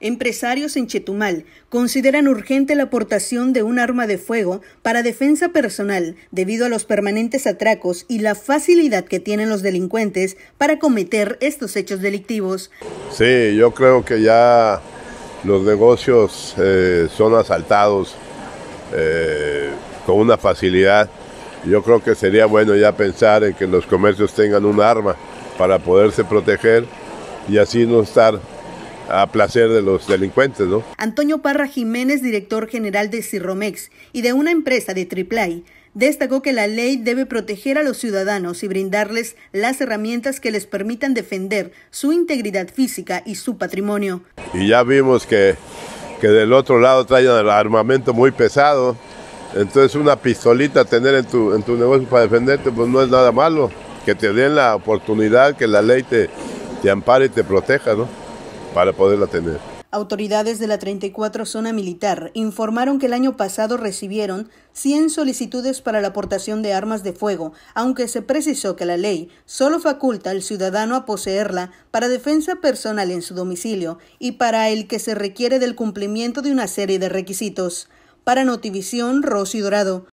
Empresarios en Chetumal consideran urgente la aportación de un arma de fuego para defensa personal debido a los permanentes atracos y la facilidad que tienen los delincuentes para cometer estos hechos delictivos. Sí, yo creo que ya los negocios eh, son asaltados eh, con una facilidad. Yo creo que sería bueno ya pensar en que los comercios tengan un arma para poderse proteger y así no estar a placer de los delincuentes, ¿no? Antonio Parra Jiménez, director general de Cirromex y de una empresa de Triplay, destacó que la ley debe proteger a los ciudadanos y brindarles las herramientas que les permitan defender su integridad física y su patrimonio. Y ya vimos que, que del otro lado traían armamento muy pesado, entonces una pistolita tener en tu, negocio para defenderte pues no es nada malo, que te den la oportunidad, que la ley te, te ampare y te proteja, ¿no? para poderla tener. Autoridades de la 34 Zona Militar informaron que el año pasado recibieron 100 solicitudes para la aportación de armas de fuego, aunque se precisó que la ley solo faculta al ciudadano a poseerla para defensa personal en su domicilio y para el que se requiere del cumplimiento de una serie de requisitos. Para Notivisión, Rosy Dorado.